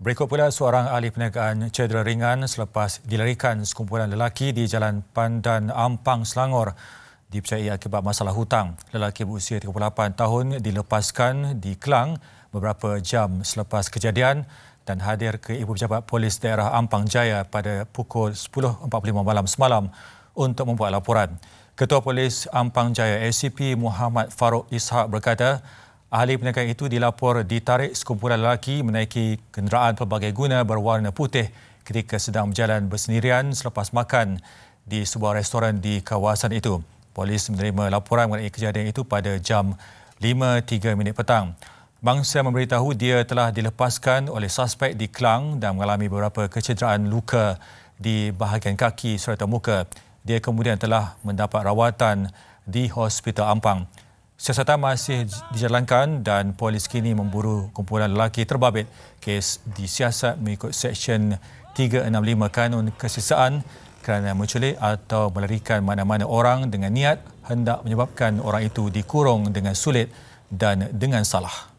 Berikut pula seorang ahli perniagaan cedera ringan selepas dilarikan sekumpulan lelaki di Jalan Pandan Ampang, Selangor dipercayai akibat masalah hutang. Lelaki berusia 38 tahun dilepaskan di Kelang beberapa jam selepas kejadian dan hadir ke Ibu Pejabat Polis Daerah Ampang Jaya pada pukul 10.45 malam semalam untuk membuat laporan. Ketua Polis Ampang Jaya ACP Muhammad Farouk Ishak berkata Ahli penegakan itu dilapor ditarik sekumpulan lelaki menaiki kenderaan pelbagai guna berwarna putih ketika sedang berjalan bersendirian selepas makan di sebuah restoran di kawasan itu. Polis menerima laporan mengenai kejadian itu pada jam 5.30 petang. Mangsa memberitahu dia telah dilepaskan oleh suspek di Kelang dan mengalami beberapa kecederaan luka di bahagian kaki serta muka. Dia kemudian telah mendapat rawatan di Hospital Ampang. Siasatan masih dijalankan dan polis kini memburu kumpulan lelaki terbabit kes disiasat mengikut Seksyen 365 Kanun Kesisaan kerana menculik atau melarikan mana-mana orang dengan niat hendak menyebabkan orang itu dikurung dengan sulit dan dengan salah.